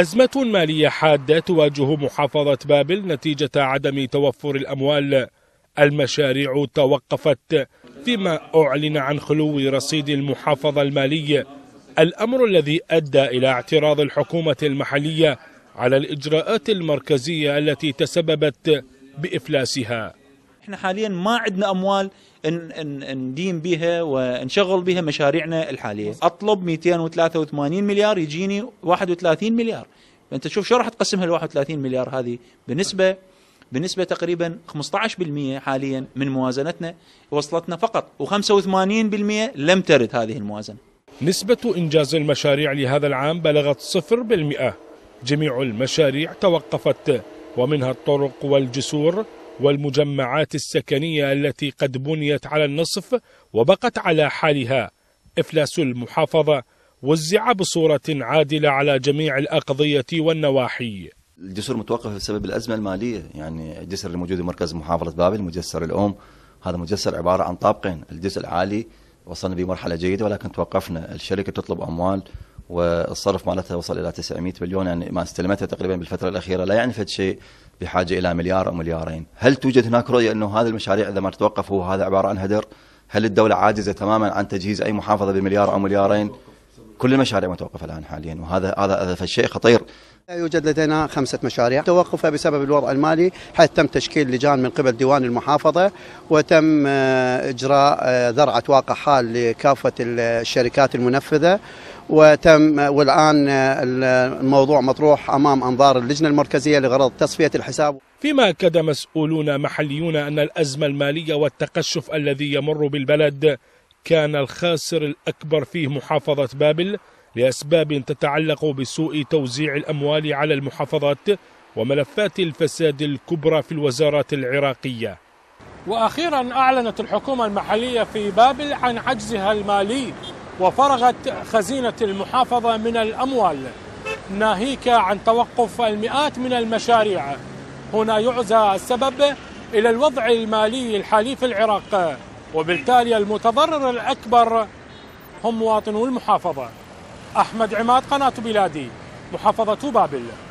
أزمة مالية حادة تواجه محافظة بابل نتيجة عدم توفر الأموال المشاريع توقفت فيما أعلن عن خلو رصيد المحافظة المالي الأمر الذي أدى إلى اعتراض الحكومة المحلية على الإجراءات المركزية التي تسببت بإفلاسها احنا حاليا ما عندنا اموال ندين بها ونشغل بها مشاريعنا الحاليه اطلب 283 مليار يجيني 31 مليار فانت تشوف شو راح تقسمها ال 31 مليار هذه بنسبه بنسبة تقريبا 15% حاليا من موازنتنا وصلتنا فقط و85% لم ترد هذه الموازنة نسبة إنجاز المشاريع لهذا العام بلغت 0% جميع المشاريع توقفت ومنها الطرق والجسور والمجمعات السكنية التي قد بنيت على النصف وبقت على حالها إفلاس المحافظة وزع بصورة عادلة على جميع الأقضية والنواحي الجسر متوقف بسبب الأزمة المالية يعني الجسر الموجود بمركز محافظة بابل مجسر الأم هذا مجسر عبارة عن طابقين الجزء العالي وصلنا بمرحلة جيدة ولكن توقفنا الشركة تطلب أموال والصرف مالتها وصل إلى 900 مليون يعني ما استلمتها تقريبا بالفترة الأخيرة لا يعني فد شيء بحاجه الى مليار او مليارين، هل توجد هناك رؤيه انه هذه المشاريع اذا ما تتوقف هو هذا عباره عن هدر؟ هل الدوله عاجزه تماما عن تجهيز اي محافظه بمليار او مليارين؟ كل المشاريع متوقفه الان حاليا وهذا هذا هذا شيء خطير لا يوجد لدينا خمسة مشاريع توقفها بسبب الوضع المالي حيث تم تشكيل لجان من قبل ديوان المحافظة وتم آه، إجراء ذرعة آه، واقع حال لكافة الشركات المنفذة وتم والآن الموضوع مطروح أمام أنظار اللجنة المركزية لغرض تصفية الحساب فيما أكد مسؤولون محليون أن الأزمة المالية والتقشف الذي يمر بالبلد كان الخاسر الأكبر فيه محافظة بابل لأسباب تتعلق بسوء توزيع الأموال على المحافظات وملفات الفساد الكبرى في الوزارات العراقية وأخيرا أعلنت الحكومة المحلية في بابل عن عجزها المالي وفرغت خزينة المحافظة من الأموال ناهيك عن توقف المئات من المشاريع هنا يعزى السبب إلى الوضع المالي الحالي في العراق وبالتالي المتضرر الأكبر هم مواطنو المحافظة أحمد عماد قناة بلادي محافظة بابل